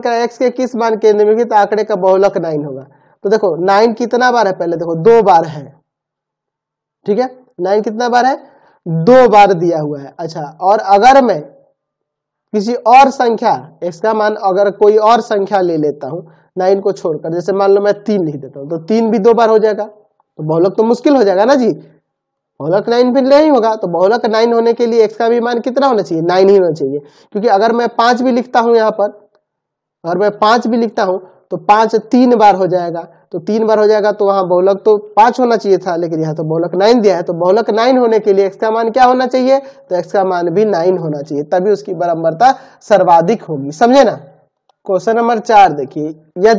प्रकार एक्स के किस मान के निम्नलिखित तो आंकड़े का बहुलक नाइन होगा तो देखो नाइन कितना बार है पहले देखो दो बार है ठीक है नाइन कितना बार है दो बार दिया हुआ है अच्छा और अगर मैं किसी और संख्या एक्स का मान अगर कोई और संख्या ले लेता हूं नाइन को छोड़कर जैसे मान लो मैं तीन लिख देता हूं तो तीन भी दो बार हो जाएगा तो बहुलक तो मुश्किल हो जाएगा ना जी बहुलक नाइन भी नहीं होगा तो बहुलक नाइन होने के लिए एक्स का भी मान कितना होना चाहिए नाइन ही होना चाहिए क्योंकि अगर मैं पांच भी लिखता हूं यहां पर अगर मैं पाँच भी लिखता हूँ तो पाँच तीन बार हो जाएगा तो तीन बार हो जाएगा तो वहाँ बहुलक तो पाँच होना चाहिए था लेकिन यहाँ तो बहुलक नाइन दिया है तो बहुलक नाइन होने के लिए एक्स का मान क्या होना चाहिए तो एक्स का मान भी नाइन होना चाहिए तभी उसकी बरम्बरता सर्वाधिक होगी समझे ना क्वेश्चन नंबर चार देखिए